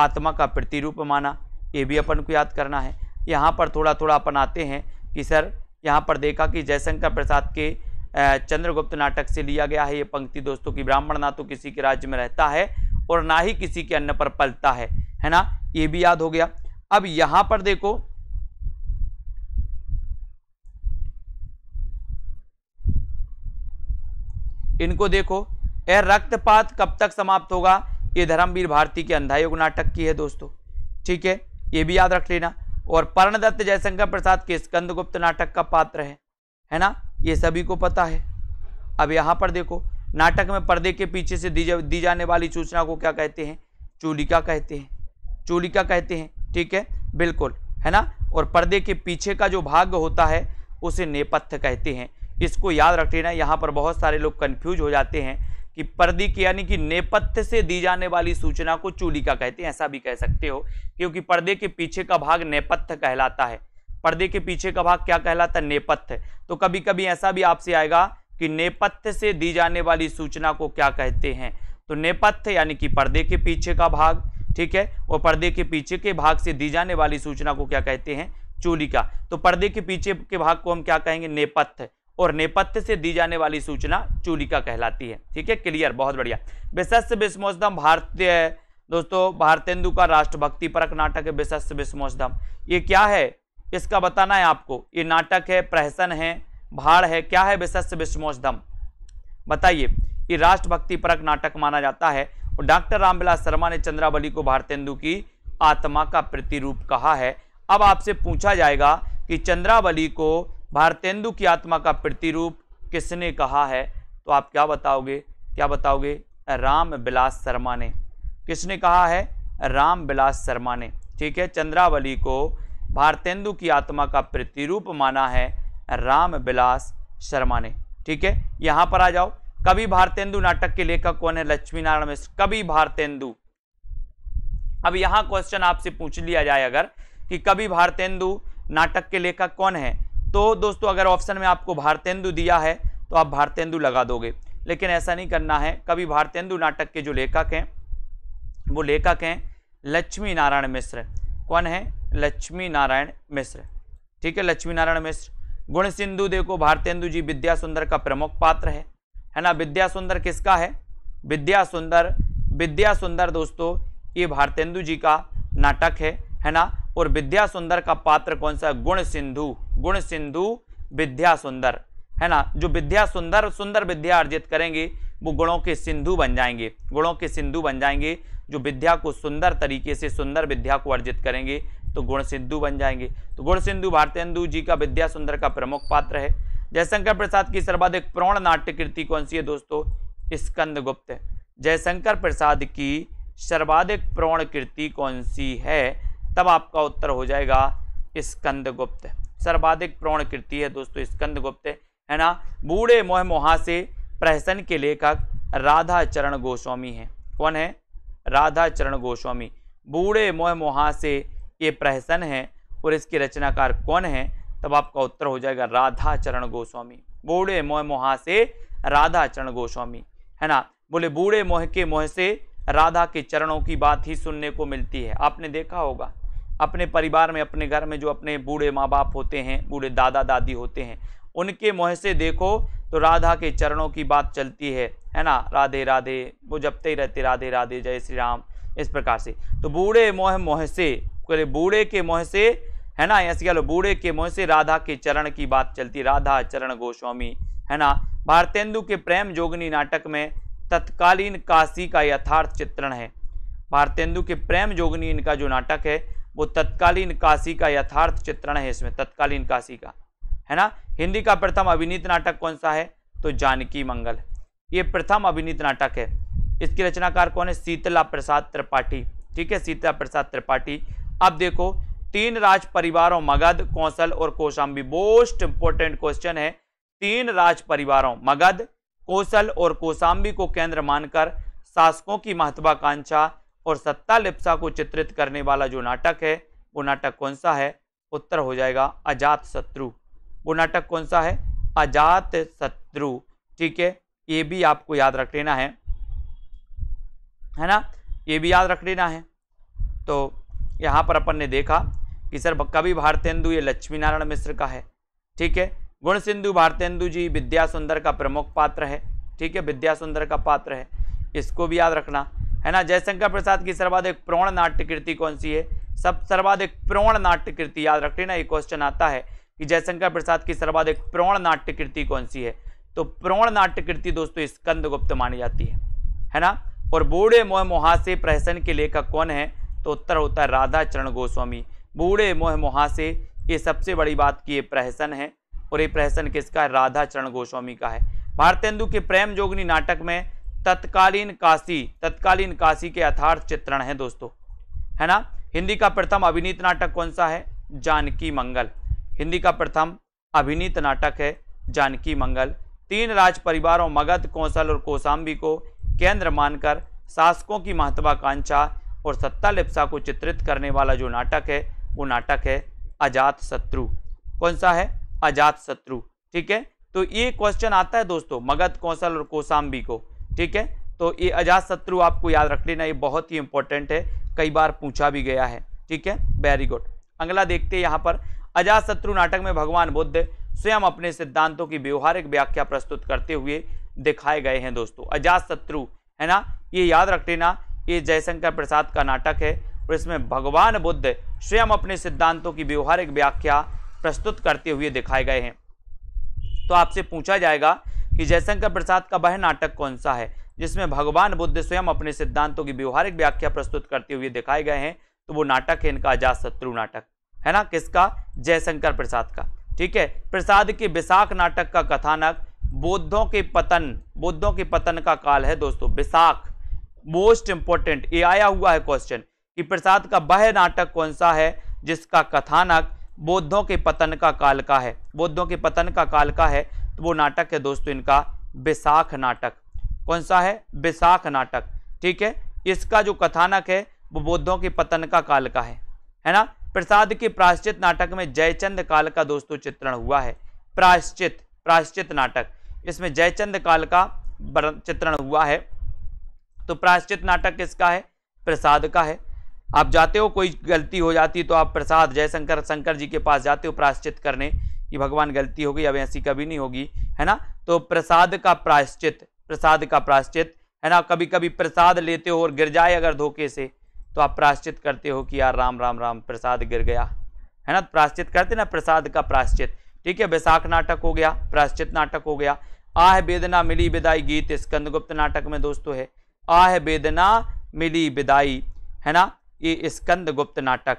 A: आत्मा का प्रतिरूप माना ये भी अपन को याद करना है यहाँ पर थोड़ा थोड़ा अपन आते हैं कि सर यहाँ पर देखा कि जयशंकर प्रसाद के चंद्रगुप्त नाटक से लिया गया है ये पंक्ति दोस्तों कि ब्राह्मण ना तो किसी के राज्य में रहता है और ना ही किसी के अन्न पर पलता है है ना ये भी याद हो गया अब यहाँ पर देखो इनको देखो यह रक्तपात कब तक समाप्त होगा ये धर्मवीर भारती के युग नाटक की है दोस्तों ठीक है ये भी याद रख लेना और पर्णदत्त जयशंकर प्रसाद के स्कंदगुप्त नाटक का पात्र है है ना ये सभी को पता है अब यहाँ पर देखो नाटक में पर्दे के पीछे से दी, जा, दी जाने वाली सूचना को क्या कहते हैं चूलिका कहते हैं चूलिका कहते हैं ठीक है बिल्कुल है ना और पर्दे के पीछे का जो भाग होता है उसे नेपथ्य कहते हैं इसको याद रख लेना यहाँ पर बहुत सारे लोग कन्फ्यूज हो जाते हैं कि पर्दी के यानी कि नेपथ्य से दी जाने वाली सूचना को चूलिका कहते हैं ऐसा भी कह सकते हो क्योंकि पर्दे के पीछे का भाग नेपथ्य कहलाता है पर्दे के पीछे का भाग क्या कहलाता है नेपथ्य तो कभी कभी ऐसा भी आपसे आएगा कि नेपथ्य से दी जाने वाली सूचना को क्या कहते हैं तो नेपथ्य यानी कि पर्दे के पीछे का भाग ठीक है और पर्दे के पीछे के भाग से दी जाने वाली सूचना को क्या कहते हैं चूलिका तो पर्दे के पीछे के भाग को हम क्या कहेंगे नेपथ्य और नेपथ्य से दी जाने वाली सूचना चूलिका कहलाती है ठीक है क्लियर बहुत बढ़िया विशस् विस्मोसदम भारतीय दोस्तों भारतेंदु का राष्ट्रभक्ति परक नाटक है विशस् विस्मोसदम ये क्या है इसका बताना है आपको ये नाटक है प्रहसन है भाड़ है क्या है विशस् विस्मोसदम बताइए ये राष्ट्रभक्ति परक नाटक माना जाता है और डॉक्टर रामविलास शर्मा ने चंद्रावली को भारतेंदु की आत्मा का प्रतिरूप कहा है अब आपसे पूछा जाएगा कि चंद्रावली को भारतेंदु की आत्मा का प्रतिरूप किसने कहा है तो आप क्या बताओगे क्या बताओगे राम बिलास शर्मा ने किसने कहा है राम बिलास शर्मा ने ठीक है चंद्रावली को भारतेंदु की आत्मा का प्रतिरूप माना है राम बिलास शर्मा ने ठीक है यहाँ पर आ जाओ कभी भारतेंदु नाटक के लेखक कौन है लक्ष्मी नारायण मिश्र कभी भारतेंदु अब यहाँ क्वेश्चन आपसे पूछ लिया जाए अगर कि कभी भारतेंदु नाटक के लेखक कौन है तो दोस्तों अगर ऑप्शन में आपको भारतेंदु दिया है तो आप भारतेंदु लगा दोगे लेकिन ऐसा नहीं करना है कभी भारतेंदु नाटक के जो लेखक हैं वो लेखक हैं लक्ष्मी नारायण मिश्र कौन है लक्ष्मी नारायण मिश्र ठीक है लक्ष्मी नारायण मिश्र गुण सिंधु देखो भारतेंदु जी विद्या सुंदर का प्रमुख पात्र है है ना विद्या सुंदर किसका है विद्या सुंदर विद्या सुंदर दोस्तों ये भारतेंदु जी का नाटक है है ना और विद्या सुंदर का पात्र कौन सा गुण सिंधु गुण सिंधु विद्या सुंदर है ना जो विद्या सुंदर सुंदर विद्या अर्जित करेंगे वो गुणों के सिंधु बन जाएंगे गुणों के सिंधु बन जाएंगे जो विद्या को सुंदर तरीके से सुंदर विद्या को अर्जित करेंगे तो गुण सिंधु बन जाएंगे तो गुण सिंधु भारतेंदु जी का विद्या सुंदर का प्रमुख पात्र है जयशंकर प्रसाद की सर्वाधिक प्रौण नाट्य कृति कौन सी है दोस्तों स्कंद गुप्त जयशंकर प्रसाद की सर्वाधिक प्रौण कृति कौन सी है तब आपका उत्तर हो जाएगा स्कंद गुप्त सर्वाधिक प्रौण कृति है दोस्तों स्कंद गुप्त है ना बूढ़े मोह मोहा से प्रहसन के लेखक राधा चरण गोस्वामी हैं कौन है राधा चरण गोस्वामी बूढ़े मोह मोहा से ये प्रहसन है और इसके रचनाकार कौन है तब आपका उत्तर हो जाएगा राधा चरण गोस्वामी बूढ़े मोह मोहा से राधा चरण गोस्वामी है ना बोले बूढ़े मोह के मोह से राधा के चरणों की बात ही सुनने को मिलती है आपने देखा होगा अपने परिवार में अपने घर में जो अपने बूढ़े माँ बाप होते हैं बूढ़े दादा दादी होते हैं उनके मुँह से देखो तो राधा के चरणों की बात चलती है है ना राधे राधे वो जपते ही रहते राधे राधे जय श्री राम इस प्रकार से तो बूढ़े मोह मोह से करे बूढ़े के मोह से है ना ऐसे कह लो बूढ़े के मोह से राधा के चरण की बात चलती राधा चरण गोस्वामी है ना भारतेंदु के प्रेम जोगनी नाटक में तत्कालीन काशी का यथार्थ चित्रण है भारतेंदु के प्रेम जोगनी इनका जो नाटक है वो तत्कालीन काशी का यथार्थ चित्रण है इसमें तत्कालीन काशी का है ना हिंदी का प्रथम अभिनीत नाटक कौन सा है तो जानकी मंगल ये प्रथम अभिनीत नाटक है इसकी रचनाकार कौन है शीतला प्रसाद त्रिपाठी ठीक है शीतला प्रसाद त्रिपाठी अब देखो तीन राज परिवारों मगध कौशल और कोशाम्बी मोस्ट इंपॉर्टेंट क्वेश्चन है तीन राज परिवारों मगध कौशल और कोशाम्बी को केंद्र मानकर शासकों की महत्वाकांक्षा और सत्ता लिप्सा को चित्रित करने वाला जो नाटक है वो नाटक कौन सा है उत्तर हो जाएगा अजात शत्रु वो नाटक कौन सा है अजात शत्रु ठीक है ये भी आपको याद रख लेना है है ना ये भी याद रख लेना है तो यहाँ पर अपन ने देखा कि सर कवि भारतेंदु ये लक्ष्मी नारायण मिश्र का है ठीक है गुण सिंधु भारतेंदु जी विद्या सुंदर का प्रमुख पात्र है ठीक है विद्या सुंदर का पात्र है इसको भी याद रखना है ना जयशंकर प्रसाद की सर्वाधिक प्रौण नाट्य कृति कौन सी है सब सर्वाधिक प्रौण नाट्य कृति याद रखते ना ये क्वेश्चन आता है कि जयशंकर प्रसाद की सर्वाधिक प्रौण नाट्य कृति कौन सी है तो प्रौण नाट्य कृति दोस्तों स्कंद गुप्त मानी जाती है है ना और बूढ़े मोह मुहासे प्रहसन के लेखक कौन है तो उत्तर होता है राधा चरण गोस्वामी बूढ़े मोह मुहासे ये सबसे बड़ी बात की ये प्रहसन है और ये प्रहसन किसका है राधा चरण गोस्वामी का है भारतेंदु के प्रेम जोगनी नाटक में तत्कालीन काशी तत्कालीन काशी के यथार्थ चित्रण है दोस्तों है ना हिंदी का प्रथम अभिनीत नाटक कौन सा है जानकी मंगल हिंदी का प्रथम अभिनीत नाटक है जानकी मंगल तीन राज परिवारों मगध कौशल और कोसाम्बी को केंद्र मानकर शासकों की महत्वाकांक्षा और सत्ता लिप्सा को चित्रित करने वाला जो नाटक है वो नाटक है अजात शत्रु कौन सा है अजात शत्रु ठीक है तो ये क्वेश्चन आता है दोस्तों मगध कौशल और कोसाम्बी को ठीक है तो ये अजात शत्रु आपको याद रख लेना ये बहुत ही इंपॉर्टेंट है कई बार पूछा भी गया है ठीक है वेरी गुड अगला देखते हैं यहाँ पर अजात शत्रु नाटक में भगवान बुद्ध स्वयं अपने सिद्धांतों की व्यवहारिक व्याख्या प्रस्तुत करते हुए दिखाए गए हैं दोस्तों अजात शत्रु है ना ये याद रख लेना ये जयशंकर प्रसाद का नाटक है और इसमें भगवान बुद्ध स्वयं अपने सिद्धांतों की व्यवहारिक व्याख्या प्रस्तुत करते हुए दिखाए गए हैं तो आपसे पूछा जाएगा कि जयशंकर प्रसाद का वह नाटक कौन सा है जिसमें भगवान बुद्ध स्वयं अपने सिद्धांतों की व्यवहारिक व्याख्या प्रस्तुत करते हुए दिखाए गए हैं तो वो नाटक है इनका अजात शत्रु नाटक है ना किसका जयशंकर प्रसाद का ठीक है प्रसाद के विशाख नाटक का कथानक बौद्धों के पतन बौद्धों के पतन का काल है दोस्तों विशाख मोस्ट इंपॉर्टेंट ये आया हुआ है क्वेश्चन कि प्रसाद का वह नाटक कौन सा है जिसका कथानक बौद्धों के पतन का काल का है बौद्धों के पतन का काल का है तो वो नाटक है दोस्तों इनका बैसाख नाटक कौन सा है बैसाख नाटक ठीक है इसका जो कथानक है वो बौद्धों के पतन का काल का है है ना प्रसाद के प्राश्चित नाटक में जयचंद काल का दोस्तों चित्रण हुआ है प्राश्चित प्राश्चित नाटक इसमें जयचंद काल का चित्रण हुआ है तो प्राश्चित नाटक किसका है प्रसाद का है आप जाते हो कोई गलती हो जाती तो आप प्रसाद जयशंकर शंकर जी के पास जाते हो प्राश्चित करने कि भगवान गलती हो गई अब ऐसी कभी नहीं होगी है ना तो प्रसाद का प्रायश्चित प्रसाद का प्रायश्चित है ना कभी कभी प्रसाद लेते हो और गिर जाए अगर धोखे से तो आप प्राश्चित करते हो कि यार राम राम राम प्रसाद गिर गया है ना प्राश्चित करते ना प्रसाद का प्राश्चित ठीक है बैसाख नाटक हो गया प्राश्चित नाटक हो गया आह वेदना मिली विदाई गीत स्कंदगुप्त नाटक में दोस्तों है आह वेदना मिली विदाई है ना ये स्कंदगुप्त नाटक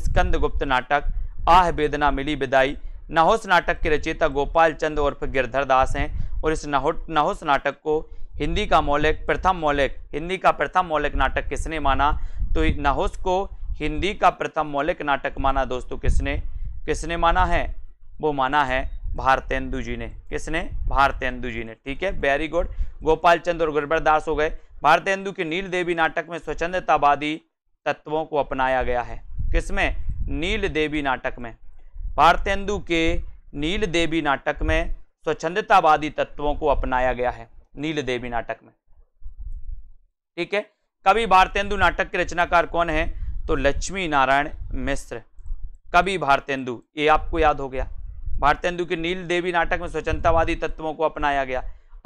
A: स्कंदगुप्त नाटक आह वेदना मिली विदाई नाहौस नाटक के रचयिता गोपाल चंद उर्फ गिरधर दास हैं और इस नाहोट नाहौस नाटक को हिंदी का मौलिक प्रथम मौलिक हिंदी का प्रथम मौलिक नाटक किसने माना तो नाहौस को हिंदी का प्रथम मौलिक नाटक माना दोस्तों किसने किसने माना है वो माना है भारतेंदु जी ने किसने भारतेंदु जी ने ठीक है वेरी गुड गोपाल चंद और गुरबर दास हो गए भारतेंदु के नील देवी नाटक में स्वच्छतावादी तत्वों को अपनाया गया है किसमें नील देवी नाटक में भारतेंदु के नील देवी नाटक में स्वच्छंदतावादी तत्वों को अपनाया गया है नील देवी नाटक में ठीक है कवि भारतेंदु नाटक के रचनाकार कौन है तो लक्ष्मी नारायण मिश्र कवि भारतेंदु ये आपको याद हो गया भारतेंदु के नील देवी नाटक में स्वच्छंदतावादी तत्वों को अपनाया गया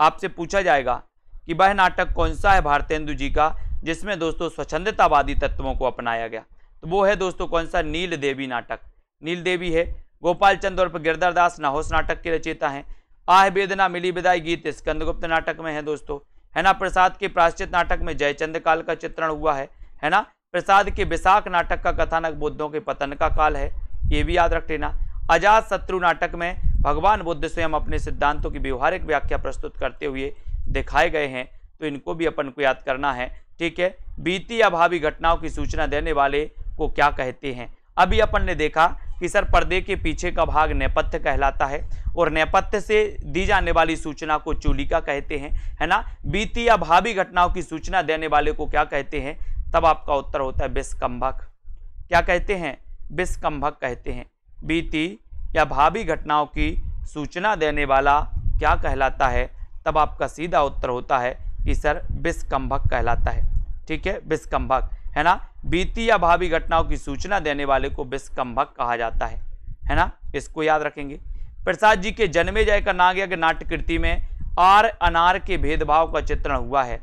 A: आपसे पूछा जाएगा कि वह नाटक कौन सा है भारतेंदु जी का जिसमें दोस्तों स्वच्छंदतावादी तत्वों को अपनाया गया तो वो है दोस्तों कौन सा नील देवी नाटक नील देवी है गोपाल चंद और गिरधर दास नाहौस नाटक के रचयिता हैं आह वेदना मिली विदाई गीत स्कंदगुप्त नाटक में है दोस्तों है ना प्रसाद के प्राश्चित नाटक में जयचंद काल का चित्रण हुआ है है ना प्रसाद के विशाख नाटक का कथानक बुद्धों के पतन का काल है ये भी याद रख लेना अजात शत्रु नाटक में भगवान बुद्ध स्वयं अपने सिद्धांतों की व्यवहारिक व्याख्या प्रस्तुत करते हुए दिखाए गए हैं तो इनको भी अपन को याद करना है ठीक है बीती या भावी घटनाओं की सूचना देने वाले को क्या कहते हैं अभी अपन ने देखा कि सर पर्दे के पीछे का भाग नेपथ्य कहलाता है और नेपथ्य से दी जाने वाली सूचना को चूलिका कहते हैं है ना बीती या भावी घटनाओं की सूचना देने वाले को क्या कहते हैं तब आपका उत्तर होता है बिस्कम्भक क्या कहते हैं बिस्कम्भक कहते हैं बीती या भावी घटनाओं की सूचना देने वाला क्या कहलाता है तब आपका सीधा उत्तर होता है कि सर बिस्कम्भक कहलाता है ठीक है बिस्कंभक है ना बीती या भावी घटनाओं की सूचना देने वाले को विस्कंभक कहा जाता है है ना इसको याद रखेंगे प्रसाद जी के जन्मे जय का नाग नाट्य कृति में आर अनार के भेदभाव का चित्रण हुआ है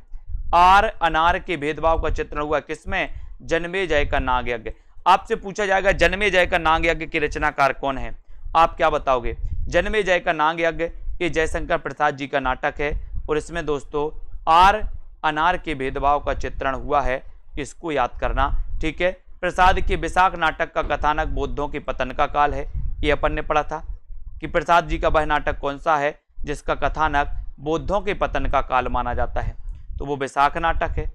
A: आर अनार के भेदभाव का चित्रण हुआ किसमें जन्मे जय का नाग यज्ञ आपसे पूछा जाएगा जन्मे जय का नाग यज्ञ के रचनाकार कौन है आप क्या बताओगे जन्मे जय का नाग यज्ञ ये जयशंकर प्रसाद जी का नाटक है और इसमें दोस्तों आर अनार के भेदभाव का चित्रण हुआ है इसको याद करना ठीक है प्रसाद के विशाख नाटक का कथानक बौद्धों के पतन का काल है ये अपन ने पढ़ा था कि प्रसाद जी का वह नाटक कौन सा है जिसका कथानक बौद्धों के पतन का काल माना जाता है तो वो विशाख नाटक है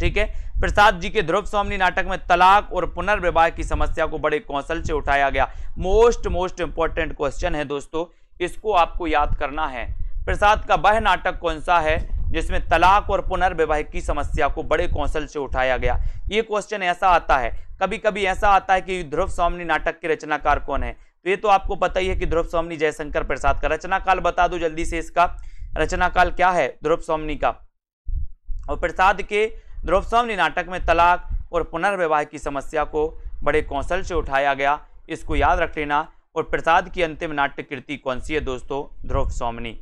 A: ठीक है प्रसाद जी के ध्रुव स्वामी नाटक में तलाक और पुनर्विवाह की समस्या को बड़े कौशल से उठाया गया मोस्ट मोस्ट इंपॉर्टेंट क्वेश्चन है दोस्तों इसको आपको याद करना है प्रसाद का वह नाटक कौन सा है जिसमें तलाक और पुनर्विवाह की समस्या को बड़े कौशल से उठाया गया ये क्वेश्चन ऐसा आता है कभी कभी ऐसा आता है कि ध्रुव स्वामी नाटक के रचनाकार कौन है तो ये तो आपको पता ही है कि ध्रुव स्वामी जयशंकर प्रसाद का रचनाकाल बता दो जल्दी से इसका रचनाकाल क्या है ध्रुव स्वामी का और प्रसाद के ध्रुव स्वामी नाटक में तलाक और पुनर्विवाह की समस्या को बड़े कौशल से उठाया गया इसको याद रख लेना और प्रसाद की अंतिम नाट्य कृति कौन सी है दोस्तों ध्रुव स्वामी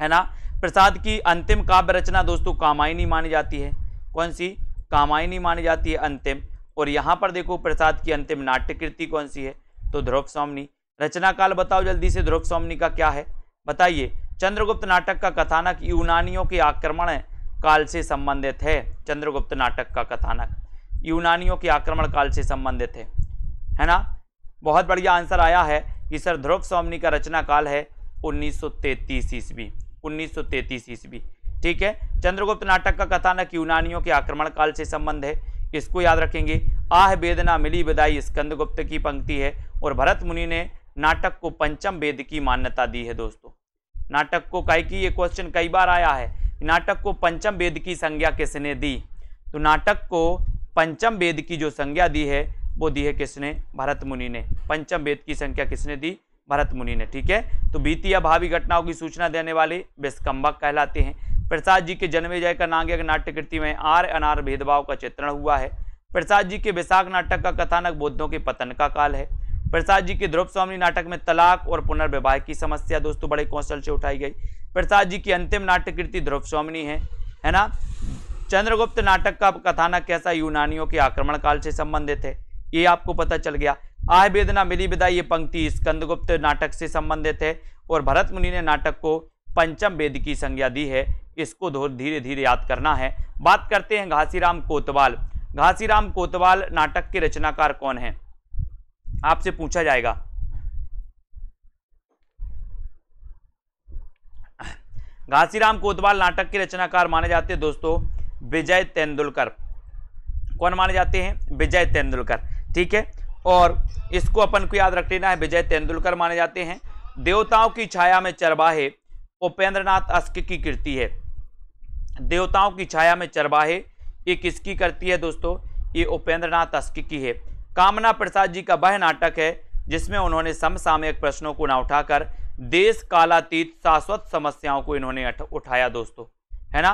A: है ना प्रसाद की अंतिम काव्य रचना दोस्तों कामायनी मानी जाती है कौन सी कामायनी मानी जाती है अंतिम और यहाँ पर देखो प्रसाद की अंतिम नाट्य कृति कौन सी है तो ध्रुव स्वामी रचना काल बताओ जल्दी से ध्रुव स्वामी का क्या है बताइए चंद्रगुप्त नाटक का कथानक यूनानियों के आक्रमण काल से संबंधित है चंद्रगुप्त नाटक का कथानक यूनानियों के आक्रमण काल से संबंधित है है ना बहुत बढ़िया आंसर आया है कि सर ध्रुव स्वामी का रचना काल है उन्नीस 1933 ईस्वी उन्नीस सौ ईस्वी ठीक है चंद्रगुप्त नाटक का कथानक यूनानियों के आक्रमण काल से संबंध है इसको याद रखेंगे आह वेदना मिली विदाई स्कंदगुप्त की पंक्ति है और भरत मुनि ने नाटक को पंचम वेद की मान्यता दी है दोस्तों नाटक को कई की ये क्वेश्चन कई बार आया है नाटक को पंचम वेद की संज्ञा किसने दी तो नाटक को पंचम वेद की जो संज्ञा दी है वो दी है किसने भरत मुनि ने पंचम वेद की संख्या किसने दी भरत मुनि ने ठीक है तो बीती या भावी घटनाओं की सूचना देने वाले बेस्कम्बक कहलाते हैं प्रसाद जी के जन्मे जय का नांग नाट्य कृति में आर अनार भेदभाव का चित्रण हुआ है प्रसाद जी के विशाख नाटक का कथानक बुद्धों के पतन का काल है प्रसाद जी के ध्रुव स्वामी नाटक में तलाक और पुनर्विवाह की समस्या दोस्तों बड़े कौशल से उठाई गई प्रसाद जी की अंतिम नाट्य कृति ध्रुव स्वामी है है ना चंद्रगुप्त नाटक का कथानक कैसा यूनानियों के आक्रमण काल से संबंधित है ये आपको पता चल गया आह वेदना मिली विदा ये पंक्ति स्कंदगुप्त नाटक से संबंधित है और भरत मुनि ने नाटक को पंचम वेद की संज्ञा दी है इसको धीरे धीरे याद करना है बात करते हैं घासीराम कोतवाल घासीराम कोतवाल नाटक के रचनाकार कौन है आपसे पूछा जाएगा घासीराम कोतवाल नाटक के रचनाकार माने जाते हैं दोस्तों विजय तेंदुलकर कौन माने जाते हैं विजय तेंदुलकर ठीक है और इसको अपन को याद रख लेना है विजय तेंदुलकर माने जाते हैं देवताओं की छाया में चरबाहे उपेंद्र नाथ अस्क की कृति है देवताओं की छाया में चरबाहे ये किसकी करती है दोस्तों ये उपेंद्र नाथ अस्क की है कामना प्रसाद जी का वह नाटक है जिसमें उन्होंने समसामयिक प्रश्नों को ना उठाकर देश कालातीत शाश्वत समस्याओं को इन्होंने उठाया दोस्तों है ना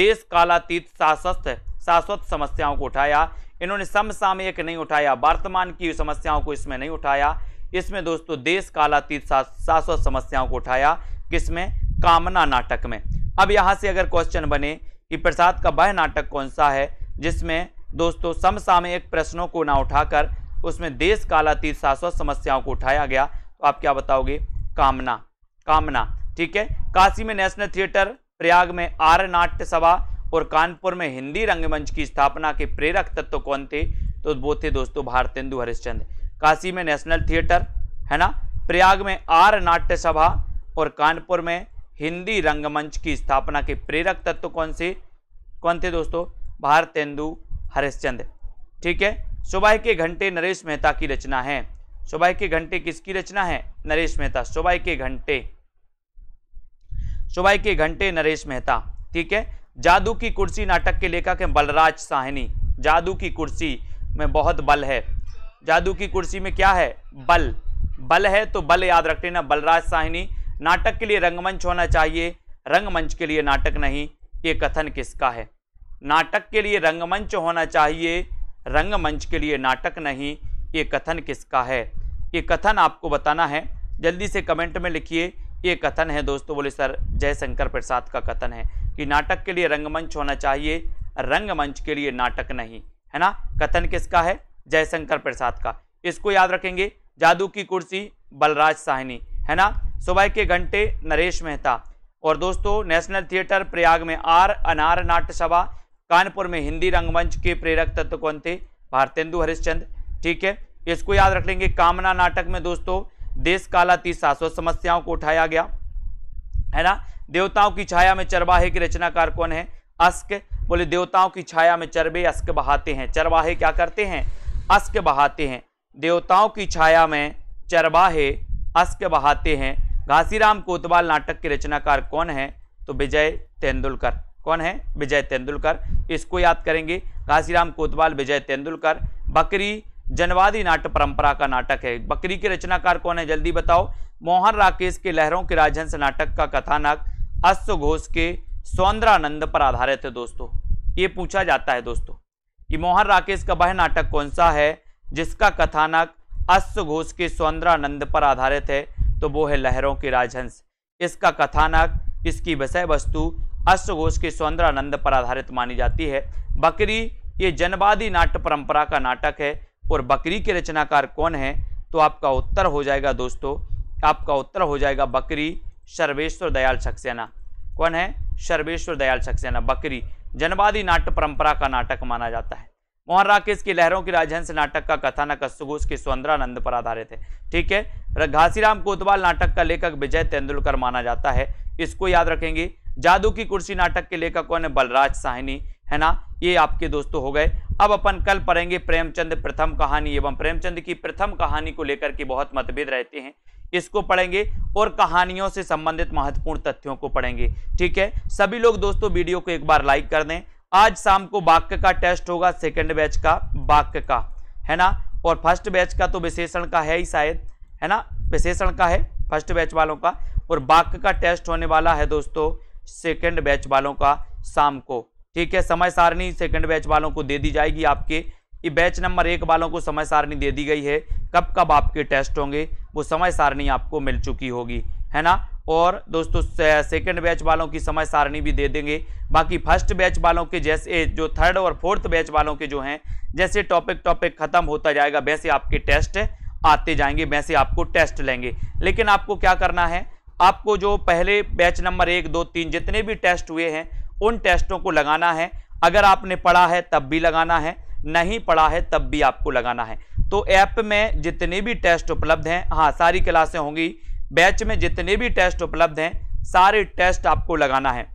A: देश कालातीत शाश्वत शाश्वत समस्याओं को उठाया इन्होंने समसामयिक नहीं उठाया वर्तमान की समस्याओं को इसमें नहीं उठाया इसमें दोस्तों देश कालातीत शाश्वत समस्याओं को उठाया किसमें कामना नाटक में अब यहाँ से अगर क्वेश्चन बने कि प्रसाद का वह नाटक कौन सा है जिसमें दोस्तों समसामयिक प्रश्नों को ना उठाकर उसमें देश कालातीत शाश्वत समस्याओं को उठाया गया तो आप क्या बताओगे कामना कामना ठीक है काशी में नेशनल थिएटर प्रयाग में आर्य नाट्य सभा और कानपुर में हिंदी रंगमंच की स्थापना के प्रेरक तत्व तो कौन थे तो वो थे दोस्तों भारतेंदु हरिश्चंद काशी में नेशनल थिएटर है ना प्रयाग में आर नाट्य सभा और कानपुर में हिंदी रंगमंच की स्थापना के प्रेरक तत्व तो कौन से कौन थे दोस्तों भारतेंदु हरिश्चंद ठीक है सुबह के घंटे नरेश मेहता की रचना है सुबह के घंटे किसकी रचना है नरेश मेहता सुबह के घंटे सुबह के घंटे नरेश मेहता ठीक है जादू की कुर्सी नाटक के लेखक हैं बलराज साहनी जादू की कुर्सी में बहुत बल है जादू की कुर्सी में क्या है बल बल है तो बल याद रख लेना बलराज साहनी नाटक के लिए रंगमंच होना चाहिए रंगमंच के लिए नाटक नहीं ये कथन किसका है नाटक के लिए रंगमंच होना चाहिए रंगमंच के लिए नाटक नहीं ये कथन किसका है ये कथन आपको बताना है जल्दी से कमेंट में लिखिए ये कथन है दोस्तों बोले सर जयशंकर प्रसाद का कथन है कि नाटक के लिए रंगमंच होना चाहिए रंगमंच के लिए नाटक नहीं है ना कथन किसका है जयशंकर प्रसाद का इसको याद रखेंगे जादू की कुर्सी बलराज साहनी है ना सुबह के घंटे नरेश मेहता और दोस्तों नेशनल थिएटर प्रयाग में आर अनार नाट्य सभा कानपुर में हिंदी रंगमंच के प्रेरक तत्व कौन थे भारतेंदु हरिश्चंद ठीक है इसको याद रख लेंगे कामना नाटक में दोस्तों देश कालातीत शाश्वत समस्याओं को उठाया गया है ना देवताओं की छाया में चरवाहे की रचनाकार कौन है अस्क बोले देवताओं की छाया में चरबे अस्क बहाते हैं चरवाहे क्या करते हैं अस्क बहाते हैं देवताओं की छाया में चरवाहे अस्क बहाते हैं घासीराम कोतवाल नाटक के रचनाकार कौन है तो विजय तेंदुलकर कौन है विजय तेंदुलकर इसको याद करेंगे घासीराम कोतवाल विजय तेंदुलकर बकरी जनवादी नाट्य परंपरा का नाटक है बकरी के रचनाकार कौन है जल्दी बताओ मोहन राकेश के लहरों के राजहंस नाटक का कथानक अश्व घोष के सौंदरानंद पर आधारित है दोस्तों ये पूछा जाता है दोस्तों कि मोहन राकेश का वह नाटक कौन सा है जिसका कथानक अश्व घोष के सौंदरानंद पर आधारित है तो वो है लहरों के राजहंस इसका कथानक इसकी विषय वस्तु अश्व घोष के सौंदरानंद पर आधारित मानी जाती है बकरी ये जनवादी नाट्य परंपरा का नाटक है और बकरी के रचनाकार कौन है तो आपका उत्तर हो जाएगा दोस्तों आपका उत्तर हो जाएगा बकरी सर्वेश्वर दयाल सक्सेना कौन है सर्वेश्वर दयाल सक्सेना बकरी जनवादी नाट्य परंपरा का नाटक माना जाता है मोहन राकेश की लहरों की राजहंस नाटक का कथानक सुगुस के सौंदरानंद पर आधारित है ठीक है घासीराम कोतवाल नाटक का लेखक विजय तेंदुलकर माना जाता है इसको याद रखेंगे जादू की कुर्सी नाटक के लेखक कौन है बलराज साहनी है ना ये आपके दोस्तों हो गए अब अपन कल पढ़ेंगे प्रेमचंद प्रथम कहानी एवं प्रेमचंद की प्रथम कहानी को लेकर के बहुत मतभेद रहते हैं इसको पढ़ेंगे और कहानियों से संबंधित महत्वपूर्ण तथ्यों को पढ़ेंगे ठीक है सभी लोग दोस्तों वीडियो को एक बार लाइक कर दें आज शाम को वाक्य का टेस्ट होगा सेकेंड बैच का वाक्य का है ना और फर्स्ट बैच का तो विशेषण का है ही शायद है ना विशेषण का है फर्स्ट बैच वालों का और वाक्य का टेस्ट होने वाला है दोस्तों सेकेंड बैच वालों का शाम को ठीक है समय सारणी सेकंड बैच वालों को दे दी जाएगी आपके ये बैच नंबर एक वालों को समय सारणी दे दी गई है कब कब आपके टेस्ट होंगे वो समय सारणी आपको मिल चुकी होगी है ना और दोस्तों सेकंड बैच वालों की समय सारणी भी दे देंगे बाकी फर्स्ट बैच वालों के जैसे जो थर्ड और फोर्थ बैच वालों के जो हैं जैसे टॉपिक टॉपिक ख़त्म होता जाएगा वैसे आपके टेस्ट आते जाएंगे वैसे आपको टेस्ट लेंगे लेकिन आपको क्या करना है आपको जो पहले बैच नंबर एक दो तीन जितने भी टेस्ट हुए हैं उन टेस्टों को लगाना है अगर आपने पढ़ा है तब भी लगाना है नहीं पढ़ा है तब भी आपको लगाना है तो ऐप में जितने भी टेस्ट उपलब्ध हैं हाँ सारी क्लासें होंगी बैच में जितने भी टेस्ट उपलब्ध हैं सारे टेस्ट आपको लगाना है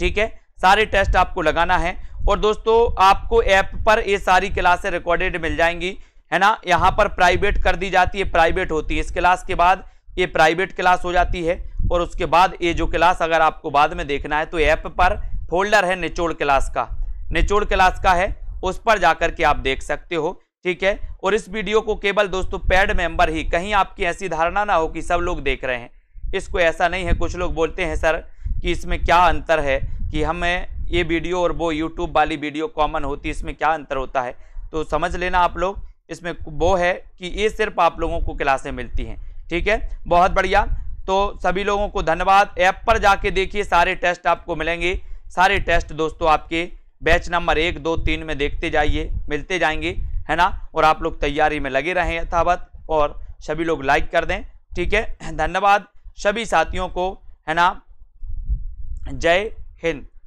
A: ठीक है सारे टेस्ट आपको लगाना है और दोस्तों आपको ऐप पर ये सारी क्लासें रिकॉर्डेड मिल जाएंगी है ना यहाँ पर प्राइवेट कर दी जाती है प्राइवेट होती है इस क्लास के बाद ये प्राइवेट क्लास हो जाती है और उसके बाद ये जो क्लास अगर आपको बाद में देखना है तो ऐप पर फोल्डर है निचोड़ क्लास का निचोड़ क्लास का है उस पर जाकर के आप देख सकते हो ठीक है और इस वीडियो को केवल दोस्तों पैड मेंबर ही कहीं आपकी ऐसी धारणा ना हो कि सब लोग देख रहे हैं इसको ऐसा नहीं है कुछ लोग बोलते हैं सर कि इसमें क्या अंतर है कि हमें ये वीडियो और वो यूट्यूब वाली वीडियो कॉमन होती है इसमें क्या अंतर होता है तो समझ लेना आप लोग इसमें वो है कि ये सिर्फ आप लोगों को क्लासें मिलती हैं ठीक है बहुत बढ़िया तो सभी लोगों को धन्यवाद ऐप पर जाके देखिए सारे टेस्ट आपको मिलेंगे सारे टेस्ट दोस्तों आपके बैच नंबर एक दो तीन में देखते जाइए मिलते जाएंगे है ना और आप लोग तैयारी में लगे रहें यथावत और सभी लोग लाइक कर दें ठीक है धन्यवाद सभी साथियों को है ना जय हिंद